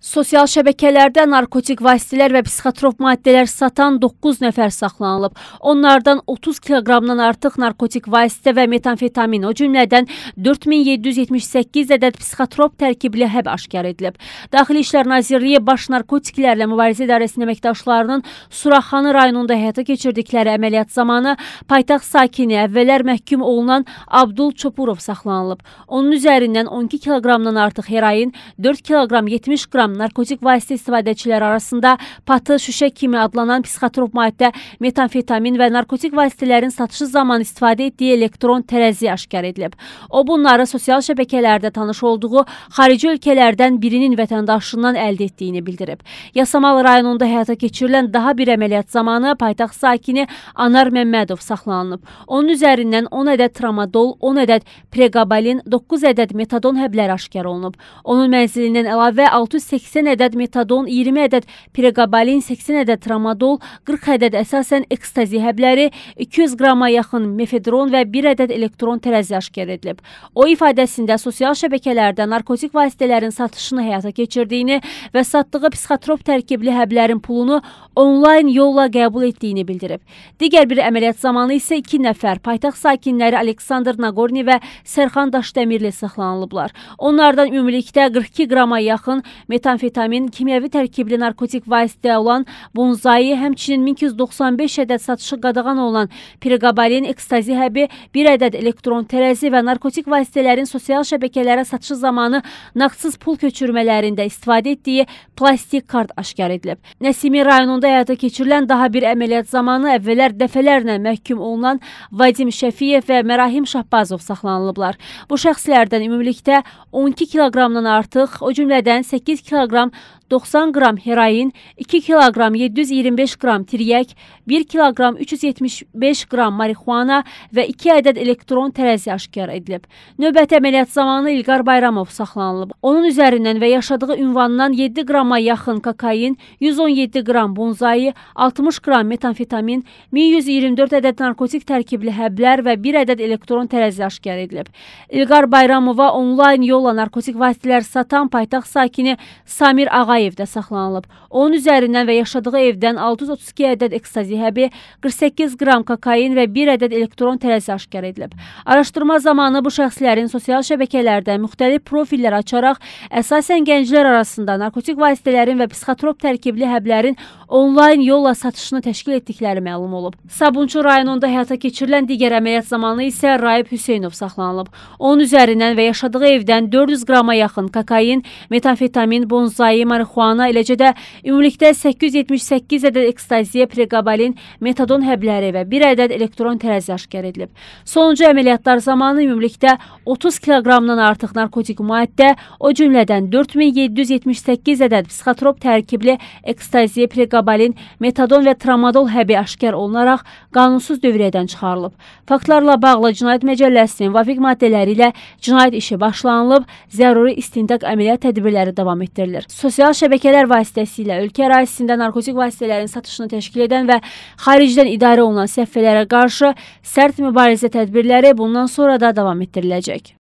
Sosial şəbəkələrdə narkotik vasitələr və psixotrop maddələr satan 9 nəfər saxlanılıb. Onlardan 30 kiloqramdan artıq narkotik vasitə və metamfetamin, o cümlədən 4778 ədəd psixotrop tərkibli həb aşkar edilib. Daxili İşlər Nazirliyi Baş Narkotiklərlə Mübarizə İdarəsinin əməkdaşlarının Suraxanı rayonunda həyata keçirdikləri əməliyyat zamanı paytaxt sakini əvvəllər məhkum olunan Abdul Çopurov saxlanılıb. Onun üzərindən 12 kiloqramdan artıq heroin, 4 kiloqram 70 qram satılan narkotik vasitə istifadəçiləri arasında patı, şüşə kimi adlanan psixotrop maddə, metamfetamin və narkotik vasitələrin satışı zamanı istifadə etdiyi elektron tərəzi aşkar edilib. O bunları sosial şəbəkələrdə tanış olduğu xarici ölkələrdən birinin vətəndaşından əldə etdiyini bildirib. Yasamal rayonunda həyata keçirilən daha bir əməliyyat zamanı paytaxt sakini Anar Məmmədov saxlanılıb. Onun üzərindən 10 ədəd tramadol, 10 ədəd pregabalin, 9 ədəd metadon həbləri aşkar olunub. Onun mənzilindən əlavə 680 80 ədəd metadon, 20 ədəd preqabalin, 80 ədəd tramadol, 40 ədəd əsasən ekstazi həbləri, 200 qrama yaxın mefedron və 1 ədəd elektron tərəzi aşkar edilib. O ifadəsində sosial şəbəkələrdə narkotik vasitələrin satışını həyata keçirdiyini və satdığı psixotrop tərkibli həblərin pulunu onlayn yolla qəbul etdiyini bildirib. Digər bir əməliyyat zamanı isə iki nəfər paytaxt sakinləri Aleksandr Nagorni və Sərxan Daşdəmirli saxlanılıblar. Onlardan ümumilikdə 42 qrama yaxın metabolizm metamfetamin, kimyəvi tərkibli narkotik vasitə olan bonzai, həmçinin 1295 ədəd satışı qadağan olan preqabalin, ekstazi həbi, bir ədəd elektron tərəzi və narkotik vasitələrin sosial şəbəkələrə satışı zamanı naqsız pul köçürmələrində istifadə etdiyi plastik kart aşkar edilib. Nəsimi rayonunda həyata keçirilən daha bir əməliyyat zamanı əvvəllər dəfələrlə məhkum olunan Vadim Şəfiyev və Mərahim Şahbazov saxlanılıblar. Bu şəxslərdən ümumilikdə 12 kiloqramdan artıq, o cümlədən 8 kiloqram kiloqram 90 qram heroin, 2 kiloqram 725 qram tiryək, 1 kiloqram 375 qram marixuana və 2 ədəd elektron tərəzi aşkar edilib. Növbəti əməliyyat zamanı İlqar Bayramov saxlanılıb. Onun üzərindən və yaşadığı ünvandan 7 qrama yaxın kokain, 117 qram bunzayı, 60 qram metamfetamin, 1124 ədəd narkotik tərkibli həblər və 1 ədəd elektron tərəzi aşkar edilib. İlqar Bayramova onlayn yolla narkotik vasitələr satan paytaxt sakini Samir Ağayev də saxlanılıb. Onun üzərindən və yaşadığı evdən 632 ədəd ekstazi həbi, 48 qram kokain və 1 ədəd elektron tərəzi aşkar edilib. Araşdırma zamanı bu şəxslərin sosial şəbəkələrdə müxtəlif profillər açaraq əsasən gənclər arasında narkotik vasitələrin və psixotrop tərkibli həblərin onlayn yolla satışını təşkil etdikləri məlum olub. Sabunçu rayonunda həyata keçirilən digər əməliyyat zamanı isə Raib Hüseynov saxlanılıb. Onun üzərindən və yaşadığı evdən 400 qrama yaxın kokain, metamfetamin, bon bonzai, marihuana, eləcə də ümumilikdə 878 ədəd ekstaziya, preqabalin, metadon həbləri və bir ədəd elektron tərəzi aşkar edilib. Sonuncu əməliyyatlar zamanı ümumilikdə 30 kiloqramdan artıq narkotik maddə, o cümlədən 4778 ədəd psixotrop tərkibli ekstaziya, preqabalin, metadon və tramadol həbi aşkar olunaraq qanunsuz dövriyədən çıxarılıb. Faktlarla bağlı Cinayət Məcəlləsinin vafiq maddələri ilə cinayət işi başlanılıb, zəruri istintaq əməliyyat tədbirləri davam etdirilir gecikdirilir. Sosial şəbəkələr vasitəsilə ölkə ərazisində narkotik vasitələrin satışını təşkil edən və xaricdən idarə olunan səhvlərə qarşı sərt mübarizə tədbirləri bundan sonra da davam etdiriləcək.